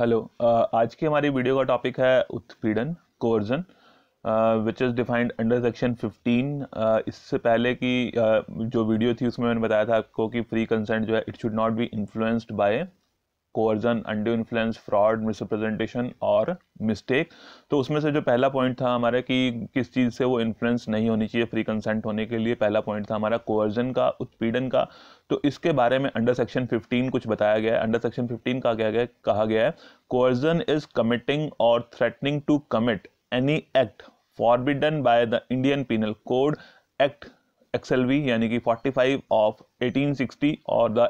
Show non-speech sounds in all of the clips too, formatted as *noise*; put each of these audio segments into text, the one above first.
hello uh, आज की हमारी वीडियो का टॉपिक है उत्पीड़न coercion which is defined under section 15 इससे पहले की uh, जो वीडियो थी उसमें मैंने बताया था आपको कि फ्री कंसेंट जो है it should not be influenced by coercion undue influence fraud misrepresentation और मिस्टेक तो उसमें से जो पहला पॉइंट था हमारा कि किस चीज़ से वो इन्फ्लुएंस नहीं होनी चाहिए फ्री कंसेंट होने के लिए पहला पॉइंट था हमारा कोअर्जन का उत्पीड़न का तो इसके बारे में अंडर सेक्शन 15 कुछ बताया गया है अंडर सेक्शन 15 का क्या गया कहा गया है कोअर्जन इज कमिटिंग और threatening to commit any act forbidden by the Indian penal code act XLV यानी कि 45 ऑफ 1860 और the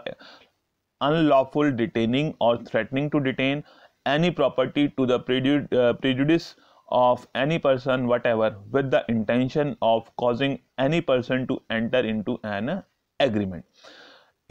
unlawful detaining or threatening to detain any property to the uh, prejudice of any person whatever with the intention of causing any person to enter into an agreement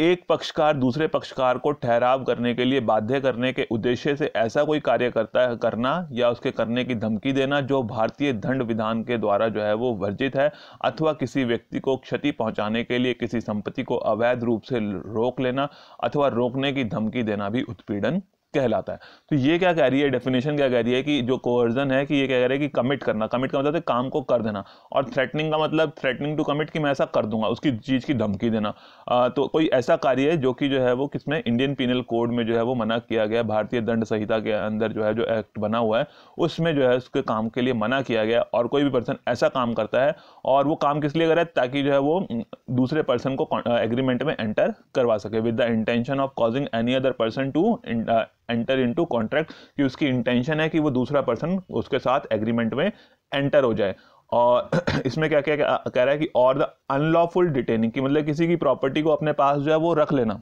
एक पक्षकार दूसरे पक्षकार को ठहराव करने के लिए बाध्य करने के उद्देश्य से ऐसा कोई कार्य करता है करना या उसके करने की धमकी देना जो भारतीय दंड विधान के द्वारा जो है वो वर्जित है अथवा किसी व्यक्ति को क्षति पहुंचाने के लिए किसी संपत्ति को अवैध रूप से रोक लेना अथवा रोकने की धमकी देना भी उत्पीड़न कहलाता है तो ये क्या कह रही है डेफिनेशन क्या कह रही है कि जो कोवर्जन है कि ये क्या कह रहा है कि कमिट करना कमिट का मतलब है काम को कर देना और थ्रेटनिंग का मतलब थ्रेटनिंग टू कमिट कि मैं ऐसा कर दूंगा उसकी चीज़ की धमकी देना आ, तो कोई ऐसा कार्य है जो कि जो है वो किसमें इंडियन पिनल कोड में जो है वो मना किया गया भारतीय दंड संहिता के अंदर जो है जो एक्ट बना हुआ है उसमें जो है उसके काम के लिए मना किया गया और कोई भी पर्सन ऐसा काम करता है और वो काम किस लिए करे ताकि जो है वो दूसरे पर्सन को एग्रीमेंट में एंटर करवा सके with the intention of causing any other person to enter into contract कि उसकी इंटेंशन है कि वो दूसरा पर्सन उसके साथ एग्रीमेंट में एंटर हो जाए और *clears throat* इसमें क्या क्या कह रहा है कि और द अनलॉफुल डिटेनिंग कि मतलब किसी की प्रॉपर्टी को अपने पास जो है वो रख लेना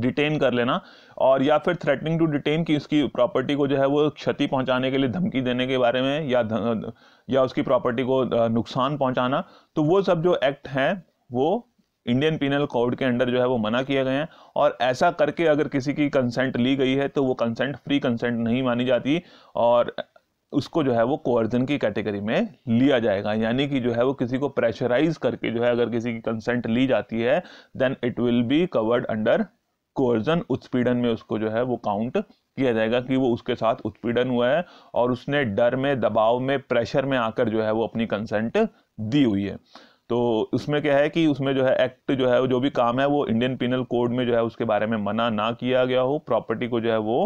डिटेन कर लेना और या फिर थ्रेटनिंग टू डिटेन कि उसकी प्रॉपर्टी को जो है वो क्षति पहुंचाने के लिए धमकी देने के बारे में या या उसकी प्रॉपर्टी को नुकसान पहुंचाना तो वो सब जो एक्ट हैं वो इंडियन पिनल कोड के अंडर जो है वो मना किए गए हैं और ऐसा करके अगर किसी की कंसेंट ली गई है तो वो कंसेंट फ्री कंसेंट नहीं मानी जाती और उसको जो है वो कोअर्जन की कैटेगरी में लिया जाएगा यानी कि जो है वो किसी को प्रेशराइज करके जो है अगर किसी की कंसेंट ली जाती है then it will be covered under coercion उत्पीड़न में उसको जो है वो काउंट किया जाएगा कि वो उसके साथ उत्पीड़न हुआ है और उसने डर में दबाव में प्रेशर में आकर जो है वो अपनी कंसेंट दी हुई है तो उसमें क्या है कि उसमें जो है एक्ट जो है जो भी काम है वो इंडियन पिनल कोड में जो है उसके बारे में मना ना किया गया हो प्रॉपर्टी को जो है वो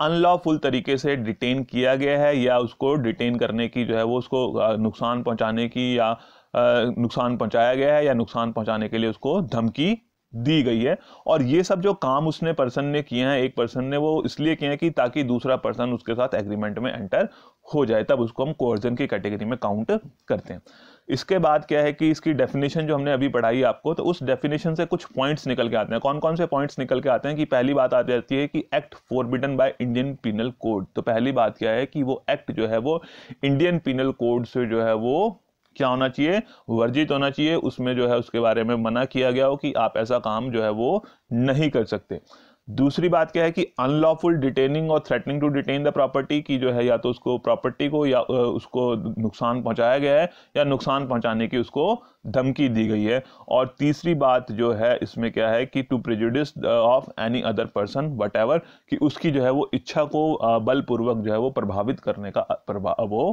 अनलॉफुल तरीके से डिटेन किया गया है या उसको डिटेन करने की जो है वो उसको नुकसान पहुंचाने की या नुकसान पहुंचाया गया है या नुकसान पहुंचाने के लिए उसको धमकी दी गई है और ये सब जो काम उसने पर्सन ने किए हैं एक पर्सन ने वो इसलिए किए हैं कि ताकि दूसरा पर्सन उसके साथ एग्रीमेंट में एंटर हो जाए तब उसको हम कोर्जन की कैटेगरी में काउंट करते हैं इसके बाद क्या है कि इसकी डेफिनेशन जो हमने अभी पढ़ाई आपको तो उस डेफिनेशन से कुछ पॉइंट्स निकल के आते हैं कौन कौन से पॉइंट्स निकल के आते हैं कि पहली बात आ जाती है कि act forbidden by Indian penal code तो पहली बात क्या है कि वो एक्ट जो है वो इंडियन पिनल कोड से जो है वो क्या होना चाहिए वर्जित होना चाहिए उसमें जो है उसके बारे में मना किया गया हो कि आप ऐसा काम जो है वो नहीं कर सकते दूसरी बात क्या है कि अनलॉफुल डिटेनिंग और threatening to detain the property की जो है या तो उसको प्रॉपर्टी को या उसको नुकसान पहुंचाया गया है या नुकसान पहुंचाने की उसको धमकी दी गई है और तीसरी बात जो है इसमें क्या है कि to prejudice of any other person whatever कि उसकी जो है वो इच्छा को बलपूर्वक जो है वो प्रभावित करने का प्रभाव वो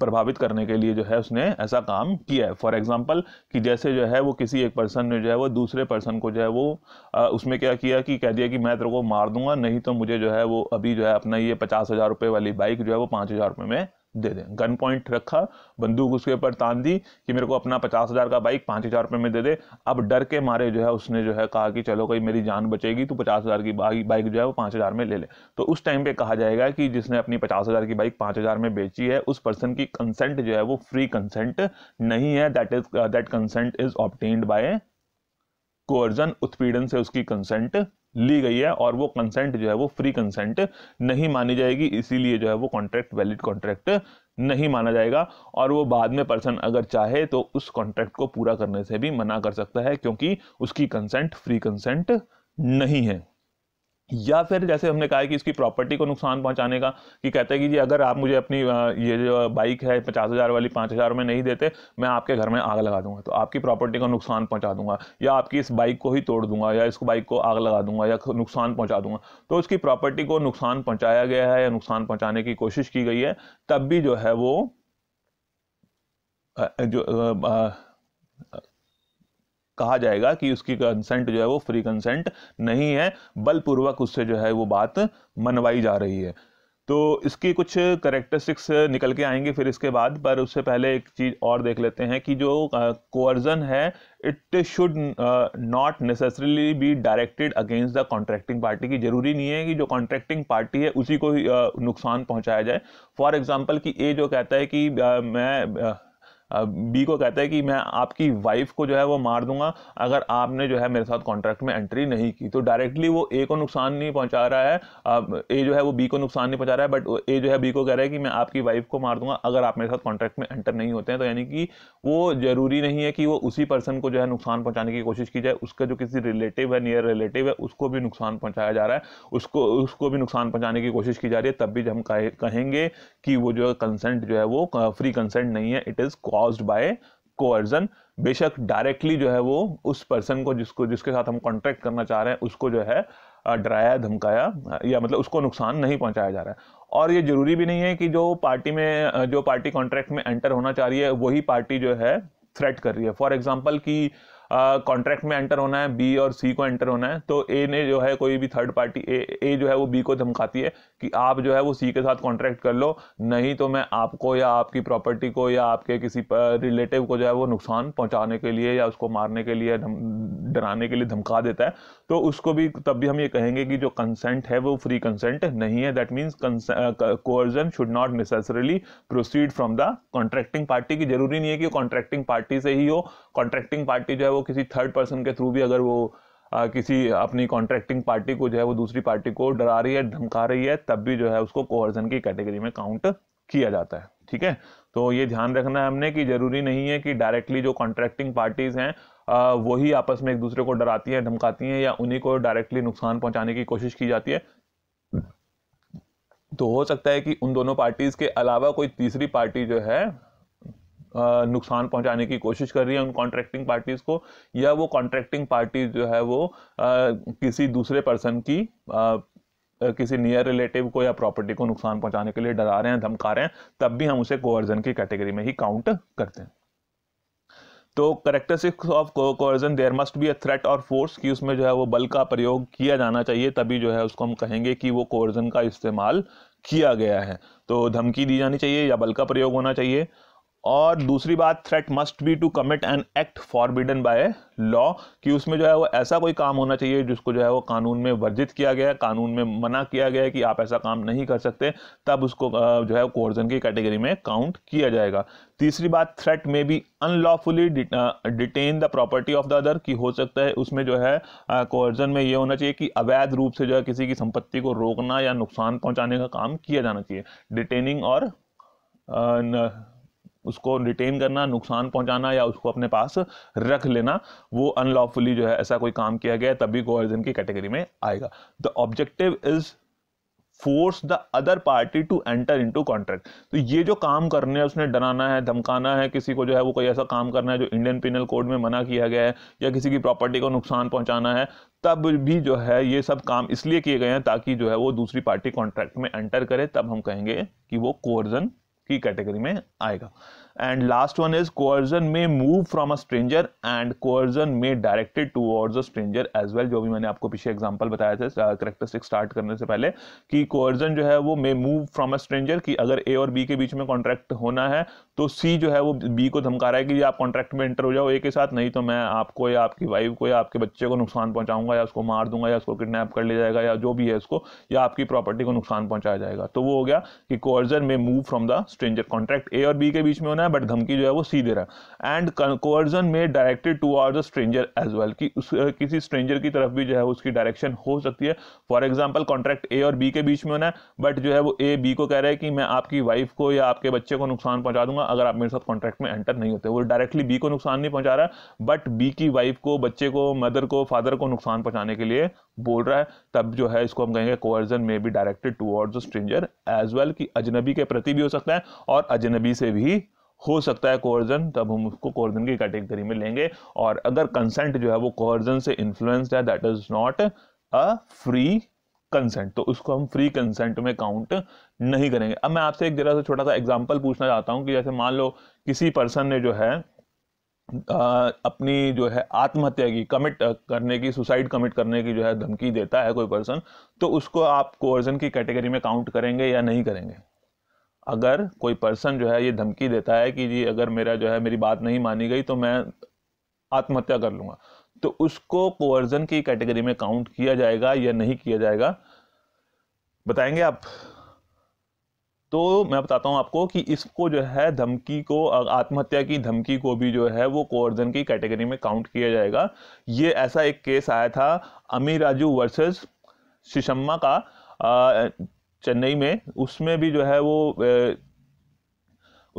प्रभावित करने के लिए जो है उसने ऐसा काम किया है फॉर एग्जाम्पल कि जैसे जो है वो किसी एक पर्सन ने जो है वो दूसरे पर्सन को जो है वो आ, उसमें क्या किया कि कह दिया कि मैं तेरे को मार दूंगा नहीं तो मुझे जो है वो अभी जो है अपना ये पचास हज़ार रुपये वाली बाइक जो है वो पाँच हज़ार रुपये में दे दें गन पॉइंट रखा बंदूक उसके ऊपर तान दी कि मेरे को अपना पचास हज़ार का बाइक पाँच हज़ार रुपये में दे दे अब डर के मारे जो है उसने जो है कहा कि चलो कहीं मेरी जान बचेगी तो पचास हज़ार की बाइक जो है वो पाँच हज़ार में ले ले तो उस टाइम पे कहा जाएगा कि जिसने अपनी पचास हज़ार की बाइक पाँच हज़ार में बेची है उस पर्सन की कंसेंट जो है वो फ्री कंसेंट नहीं है that is that consent is obtained by coercion उत्पीड़न से उसकी कंसेंट ली गई है और वो कंसेंट जो है वो फ्री कंसेंट नहीं मानी जाएगी इसीलिए जो है वो कॉन्ट्रैक्ट वैलिड कॉन्ट्रैक्ट नहीं माना जाएगा और वो बाद में पर्सन अगर चाहे तो उस कॉन्ट्रैक्ट को पूरा करने से भी मना कर सकता है क्योंकि उसकी कंसेंट फ्री कंसेंट नहीं है या फिर जैसे हमने कहा कि इसकी प्रॉपर्टी को नुकसान पहुंचाने का कि कहते हैं कि जी अगर आप मुझे अपनी ये जो बाइक है पचास हज़ार वाली पाँच हज़ार में नहीं देते मैं आपके घर में आग लगा दूंगा तो आपकी प्रॉपर्टी को नुकसान पहुंचा दूंगा या आपकी इस बाइक को ही तोड़ दूंगा या इस बाइक को आग लगा दूंगा या नुकसान पहुँचा दूंगा तो उसकी प्रॉपर्टी को नुकसान पहुँचाया गया है या नुकसान पहुँचाने की कोशिश की गई है तब भी जो है वो जो कहा जाएगा कि उसकी कंसेंट जो है वो फ्री कंसेंट नहीं है बलपूर्वक उससे जो है वो बात मनवाई जा रही है तो इसकी कुछ करेक्टरिस्टिक्स निकल के आएंगे फिर इसके बाद पर उससे पहले एक चीज़ और देख लेते हैं कि जो कोर्जन है it should not necessarily be directed against the contracting party की ज़रूरी नहीं है कि जो कॉन्ट्रैक्टिंग पार्टी है उसी को uh, नुकसान पहुंचाया जाए फॉर एग्जांपल कि ए जो कहता है कि uh, मैं uh, बी को कहता है कि मैं आपकी वाइफ को जो है वो मार दूंगा अगर आपने जो है मेरे साथ कॉन्ट्रैक्ट में एंट्री नहीं की तो डायरेक्टली वो ए को नुकसान नहीं पहुंचा रहा है ए जो है वो बी को नुकसान नहीं पहुंचा रहा है बट ए जो है बी को कह रहा है कि मैं आपकी वाइफ को मार दूंगा अगर आप मेरे साथ कॉन्ट्रैक्ट में एंटर नहीं होते हैं तो यानी कि वो ज़रूरी नहीं है कि वो उसी पर्सन को जो है नुकसान पहुँचाने की कोशिश की जाए उसका जो किसी रिलेटिव है नियर रिलेटिव है उसको भी नुकसान पहुँचाया जा रहा है उसको उसको भी नुकसान पहुँचाने की कोशिश की जा रही है तब भी हम कहेंगे कि वो जो कंसेंट जो है वो फ्री कंसेंट नहीं है इट इज़ कॉ कॉज बाय कोअर्जन बेशक डायरेक्टली जो है वो उस पर्सन को जिसको जिसके साथ हम कॉन्ट्रैक्ट करना चाह रहे हैं उसको जो है डराया धमकाया या मतलब उसको नुकसान नहीं पहुंचाया जा रहा है और ये ज़रूरी भी नहीं है कि जो पार्टी में जो पार्टी कॉन्ट्रैक्ट में एंटर होना चाह रही है वही पार्टी जो है थ्रेट कर रही है फॉर एग्जाम्पल की कॉन्ट्रैक्ट में एंटर होना है बी और सी को एंटर होना है तो ए ने जो है कोई भी थर्ड पार्टी ए ए जो है वो बी को धमकाती है कि आप जो है वो सी के साथ कॉन्ट्रैक्ट कर लो नहीं तो मैं आपको या आपकी प्रॉपर्टी को या आपके किसी रिलेटिव को जो है वो नुकसान पहुंचाने के लिए या उसको मारने के लिए डराने के लिए धमका देता है तो उसको भी तब भी हम ये कहेंगे कि जो कंसेंट है वो फ्री कंसेंट नहीं है that means coercion should not necessarily proceed from the contracting party की जरूरी नहीं है कि कॉन्ट्रैक्टिंग पार्टी से ही हो कॉन्ट्रैक्टिंग पार्टी जो है वो किसी थर्ड पर्सन के थ्रू भी अगर वो आ, किसी अपनी कॉन्ट्रैक्टिंग पार्टी को जो है वो दूसरी पार्टी को डरा रही है धमका रही है तब भी जो है उसको कोहर्सन की कैटेगरी में काउंट किया जाता है ठीक है तो ये ध्यान रखना है हमने कि जरूरी नहीं है कि डायरेक्टली जो कॉन्ट्रैक्टिंग पार्टीज़ हैं वही आपस में एक दूसरे को डराती हैं धमकाती हैं या उन्हीं को डायरेक्टली नुकसान पहुंचाने की कोशिश की जाती है तो हो सकता है कि उन दोनों पार्टीज़ के अलावा कोई तीसरी पार्टी जो है नुकसान पहुंचाने की कोशिश कर रही है उन कॉन्ट्रैक्टिंग पार्टीज़ को या वो कॉन्ट्रैक्टिंग पार्टी जो है वो किसी दूसरे पर्सन की किसी नियर रिलेटिव को या प्रॉपर्टी को नुकसान पहुंचाने के लिए डरा रहे हैं धमका रहे हैं तब भी हम उसे कोवर्जन की कैटेगरी में ही काउंट करते हैं तो characteristics of coercion there must be a threat और फोर्स कि उसमें जो है वो बल का प्रयोग किया जाना चाहिए तभी जो है उसको हम कहेंगे कि वो कोवर्जन का इस्तेमाल किया गया है तो धमकी दी जानी चाहिए या बल का प्रयोग होना चाहिए और दूसरी बात threat must be to commit an act forbidden by law कि उसमें जो है वो ऐसा कोई काम होना चाहिए जिसको जो है वो कानून में वर्जित किया गया कानून में मना किया गया कि आप ऐसा काम नहीं कर सकते तब उसको जो है कोर्जन की कैटेगरी में काउंट किया जाएगा तीसरी बात थ्रेट में भी unlawfully detain the property of the other कि हो सकता है उसमें जो है कोर्जन में ये होना चाहिए कि अवैध रूप से जो है किसी की संपत्ति को रोकना या नुकसान पहुंचाने का काम किया जाना चाहिए डिटेनिंग और उसको रिटेन करना नुकसान पहुंचाना या उसको अपने पास रख लेना वो अनलॉफुली जो है ऐसा कोई काम किया गया तभी कोअर्जन की कैटेगरी में आएगा the objective is force the other party to enter into contract तो ये जो काम करने है उसने डराना है धमकाना है किसी को जो है वो कोई ऐसा काम करना है जो इंडियन पिनल कोड में मना किया गया है या किसी की प्रॉपर्टी को नुकसान पहुंचाना है तब भी जो है ये सब काम इसलिए किए गए हैं ताकि जो है वो दूसरी पार्टी कॉन्ट्रैक्ट में एंटर करे तब हम कहेंगे कि वो कोर्जन की कैटेगरी में आएगा and last one is coercion may move from a stranger and coercion may directed towards a stranger as well जो भी मैंने आपको पीछे एग्जाम्पल बताया था करेक्टरिस्टिक स्टार्ट uh, करने से पहले कि कोअर्जन जो है वो may move from a stranger कि अगर ए और बी के बीच में कॉन्ट्रैक्ट होना है तो सी जो है वो बी को धमका रहा है कि आप कॉन्ट्रैक्ट में एंटर हो जाओ ए के साथ नहीं तो मैं आपको या आपकी वाइफ को या आपके बच्चे को नुकसान पहुंचाऊंगा या उसको मार दूंगा या उसको किडनैप कर लिया जाएगा या जो भी है उसको या आपकी प्रॉपर्टी को नुकसान पहुंचाया जाएगा तो वो हो गया कि coercion may move from the stranger contract A और बी के बीच में होना रहा है बट धमकी जो है वो सी दे रहा है and coercion may directed to or the stranger as well कि उस किसी स्ट्रेंजर की तरफ भी जो है उसकी डायरेक्शन हो सकती है फॉर एग्जाम्पल कॉन्ट्रैक्ट ए और बी के बीच में होना है बट जो है वो ए बी को कह रहा है कि मैं आपकी वाइफ को या आपके बच्चे को नुकसान पहुंचा दूंगा अगर आप मेरे साथ कॉन्ट्रैक्ट में एंटर नहीं होते वो डायरेक्टली बी को नुकसान नहीं पहुंचा रहा बट बी की वाइफ को बच्चे को मदर को फादर को नुकसान पहुंचाने के लिए बोल रहा है तब जो है इसको हम कहेंगे कोअर्जन में भी directed towards stranger as well कि अजनबी के प्रति भी हो सकता है और अजनबी से भी हो सकता है कोर्जन तब हम उसको कोर्जन की कैटेगरी में लेंगे और अगर कंसेंट जो है वो कोर्जन से इन्फ्लुएंस्ड है that is not a free consent तो उसको हम फ्री कंसेंट में काउंट नहीं करेंगे अब मैं आपसे एक जरा सा छोटा सा एग्जाम्पल पूछना चाहता हूँ कि जैसे मान लो किसी पर्सन ने जो है आ, अपनी जो है आत्महत्या की कमिट करने की सुसाइड कमिट करने की जो है धमकी देता है कोई पर्सन तो उसको आप कोर्जन की कैटेगरी में काउंट करेंगे या नहीं करेंगे अगर कोई पर्सन जो है ये धमकी देता है कि जी अगर मेरा जो है मेरी बात नहीं मानी गई तो मैं आत्महत्या कर लूँगा तो उसको कोवर्जन की कैटेगरी में काउंट किया जाएगा या नहीं किया जाएगा बताएंगे आप तो मैं बताता हूँ आपको कि इसको जो है धमकी को आत्महत्या की धमकी को भी जो है वो कोवर्जन की कैटेगरी में काउंट किया जाएगा ये ऐसा एक केस आया था अमीर राजू वर्सेस शिशम्मा का चेन्नई में उसमें भी जो है वो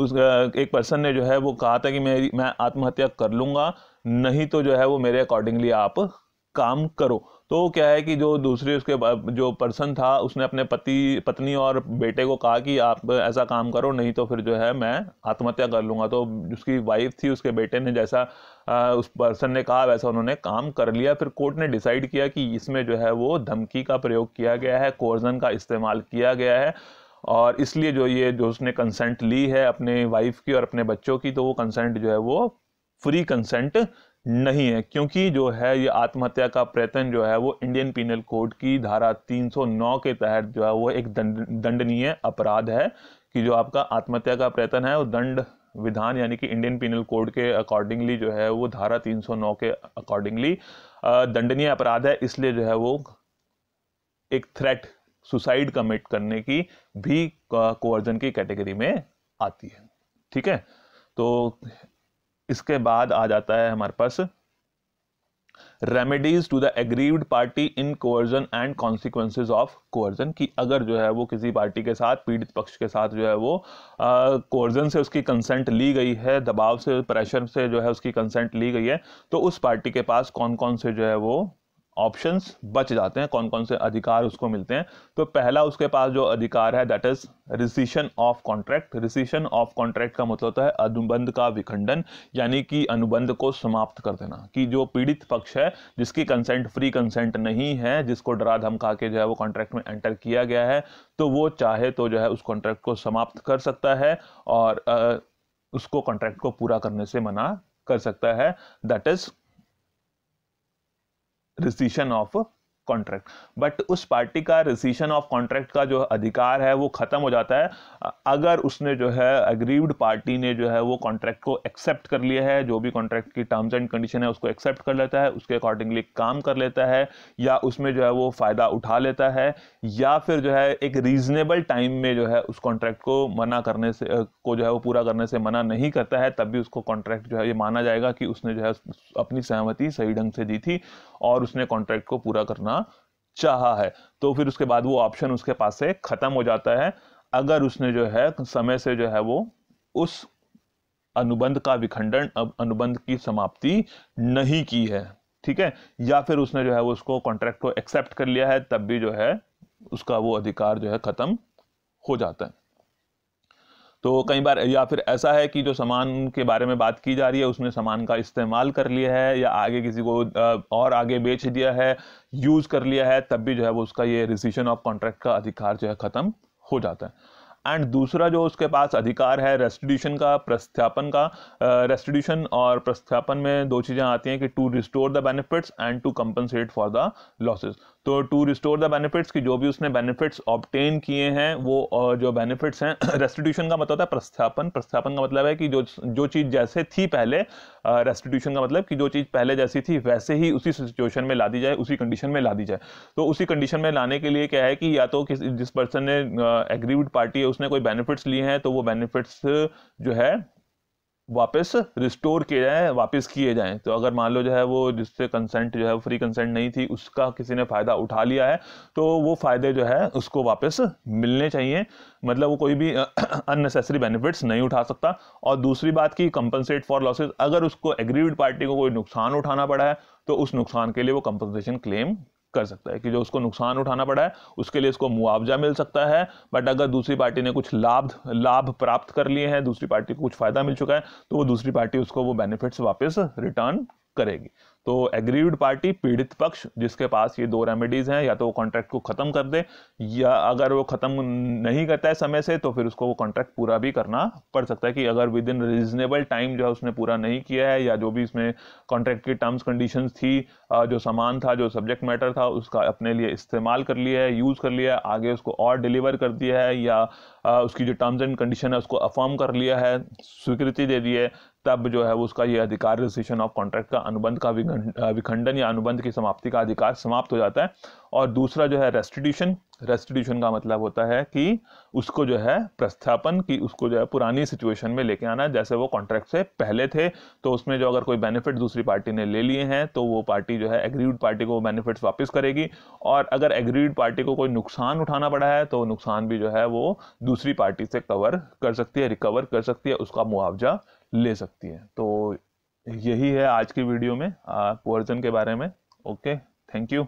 उस एक पर्सन ने जो है वो कहा था कि मैं मैं आत्महत्या कर लूँगा नहीं तो जो है वो मेरे अकॉर्डिंगली आप काम करो तो क्या है कि जो दूसरे उसके जो पर्सन था उसने अपने पति पत्नी और बेटे को कहा कि आप ऐसा काम करो नहीं तो फिर जो है मैं आत्महत्या कर लूँगा तो उसकी वाइफ थी उसके बेटे ने जैसा उस पर्सन ने कहा वैसा उन्होंने काम कर लिया फिर कोर्ट ने डिसाइड किया कि इसमें जो है वो धमकी का प्रयोग किया गया है कोर्जन का इस्तेमाल किया गया है और इसलिए जो ये जो उसने कंसेंट ली है अपने वाइफ की और अपने बच्चों की तो वो कंसेंट जो है वो फ्री कंसेंट नहीं है क्योंकि जो है ये आत्महत्या का प्रयत्न जो है वो इंडियन पीनल कोड की धारा 309 के तहत जो है वो एक दंडनीय अपराध है कि जो आपका आत्महत्या का प्रयत्न है वो दंड विधान यानी कि इंडियन पिनल कोड के अकॉर्डिंगली जो है वो धारा 309 के अकॉर्डिंगली दंडनीय अपराध है इसलिए जो है वो एक थ्रेट सुसाइड कमिट करने की भी कोवर्जन की कैटेगरी में आती है ठीक है तो इसके बाद आ जाता है हमारे पास remedies to the aggrieved party in coercion and consequences of coercion की अगर जो है वो किसी पार्टी के साथ पीड़ित पक्ष के साथ जो है वो कोर्जन से उसकी कंसेंट ली गई है दबाव से प्रेशर से जो है उसकी कंसेंट ली गई है तो उस पार्टी के पास कौन कौन से जो है वो ऑप्शंस बच जाते हैं कौन कौन से अधिकार उसको मिलते हैं तो पहला उसके पास जो अधिकार है that is rescission of contract rescission of contract का मतलब होता है अनुबंध का विखंडन यानी कि अनुबंध को समाप्त कर देना कि जो पीड़ित पक्ष है जिसकी कंसेंट फ्री कंसेंट नहीं है जिसको डरा धमका के जो है वो कॉन्ट्रैक्ट में एंटर किया गया है तो वो चाहे तो जो है उस कॉन्ट्रैक्ट को समाप्त कर सकता है और आ, उसको कॉन्ट्रैक्ट को पूरा करने से मना कर सकता है that is recession of contract but उस पार्टी का रिसीशन ऑफ कॉन्ट्रैक्ट का जो अधिकार है वो ख़त्म हो जाता है अगर उसने जो है अग्रीव्ड पार्टी ने जो है वो कॉन्ट्रैक्ट को एक्सेप्ट कर लिया है जो भी कॉन्ट्रैक्ट की टर्म्स एंड कंडीशन है उसको एक्सेप्ट कर लेता है उसके अकॉर्डिंगली काम कर लेता है या उसमें जो है वो फ़ायदा उठा लेता है या फिर जो है एक रीज़नेबल टाइम में जो है उस कॉन्ट्रैक्ट को मना करने से को जो है वो पूरा करने से मना नहीं करता है तब भी उसको कॉन्ट्रैक्ट जो है ये माना जाएगा कि उसने जो है अपनी सहमति सही ढंग से दी थी और उसने कॉन्ट्रैक्ट को पूरा करना चाहा है तो फिर उसके बाद वो ऑप्शन उसके पास से ख़त्म हो जाता है अगर उसने जो है समय से जो है वो उस अनुबंध का विखंडन अब अनुबंध की समाप्ति नहीं की है ठीक है या फिर उसने जो है वो उसको कॉन्ट्रैक्ट को एक्सेप्ट कर लिया है तब भी जो है उसका वो अधिकार जो है ख़त्म हो जाता है तो कई बार या फिर ऐसा है कि जो सामान के बारे में बात की जा रही है उसने सामान का इस्तेमाल कर लिया है या आगे किसी को और आगे बेच दिया है यूज़ कर लिया है तब भी जो है वो उसका ये रिसीशन ऑफ कॉन्ट्रैक्ट का अधिकार जो है ख़त्म हो जाता है एंड दूसरा जो उसके पास अधिकार है रेस्टिट्यूशन का प्रस्थापन का रेस्टिट्यूशन और प्रस्थापन में दो चीज़ें आती हैं कि to restore the benefits and to compensate for the losses तो टू रिस्टोर द बेनिफिट्स कि जो भी उसने बेनिफिट्स ऑप्टेन किए हैं वो जो बेनिफिट्स हैं रेस्टिट्यूशन *clears throat* का मतलब होता है प्रस्थापन प्रस्थापन का मतलब है कि जो जो चीज़ जैसे थी पहले रेस्टिट्यूशन का मतलब कि जो चीज़ पहले जैसी थी वैसे ही उसी सिचुएशन में ला दी जाए उसी कंडीशन में ला दी जाए तो उसी कंडीशन में लाने के लिए क्या है कि या तो किस जिस पर्सन ने एग्रीव्ड पार्टी है उसने कोई बेनिफिट्स लिए हैं तो वो बेनिफिट्स जो है वापस रिस्टोर किए जाएँ वापस किए जाएँ तो अगर मान लो जो है वो जिससे कंसेंट जो है फ्री कंसेंट नहीं थी उसका किसी ने फ़ायदा उठा लिया है तो वो फ़ायदे जो है उसको वापस मिलने चाहिए मतलब वो कोई भी अननेसेसरी बेनिफिट्स नहीं उठा सकता और दूसरी बात की कंपनसेट फॉर लॉसेज अगर उसको एग्रीव पार्टी को कोई नुकसान उठाना पड़ा है तो उस नुकसान के लिए वो कंपनसेशन क्लेम कर सकता है कि जो उसको नुकसान उठाना पड़ा है उसके लिए उसको मुआवजा मिल सकता है बट अगर दूसरी पार्टी ने कुछ लाभ लाभ प्राप्त कर लिए हैं दूसरी पार्टी को कुछ फ़ायदा मिल चुका है तो वो दूसरी पार्टी उसको वो बेनिफिट्स वापस रिटर्न करेगी तो एग्रीव्ड पार्टी पीड़ित पक्ष जिसके पास ये दो रेमेडीज़ हैं या तो वो कॉन्ट्रैक्ट को ख़त्म कर दे या अगर वो ख़त्म नहीं करता है समय से तो फिर उसको वो कॉन्ट्रैक्ट पूरा भी करना पड़ सकता है कि अगर विद इन रिजनेबल टाइम जो है उसने पूरा नहीं किया है या जो भी इसमें कॉन्ट्रैक्ट की टर्म्स कंडीशन थी जो सामान था जो सब्जेक्ट मैटर था उसका अपने लिए इस्तेमाल कर लिया है यूज़ कर लिया है आगे उसको और डिलीवर कर दिया है या उसकी जो टर्म्स एंड कंडीशन है उसको अफॉर्म कर लिया है स्वीकृति दे दी है तब जो है उसका ये अधिकार रजिस्ट्रेशन ऑफ कॉन्ट्रैक्ट का अनुबंध का विखंडन या अनुबंध की समाप्ति का अधिकार समाप्त हो जाता है और दूसरा जो है रेस्टिट्यूशन रेस्टिट्यूशन का मतलब होता है कि उसको जो है प्रस्थापन की उसको जो है पुरानी सिचुएशन में लेके आना जैसे वो कॉन्ट्रैक्ट से पहले थे तो उसमें जो अगर कोई बेनिफिट दूसरी पार्टी ने ले लिए हैं तो वो पार्टी जो है एग्रीड पार्टी को बेनिफिट्स वापस करेगी और अगर एग्रीड पार्टी को कोई नुकसान उठाना पड़ा है तो नुकसान भी जो है वो दूसरी पार्टी से कवर कर सकती है रिकवर कर सकती है उसका मुआवजा ले सकती है तो यही है आज की वीडियो में पोर्जन के बारे में ओके थैंक यू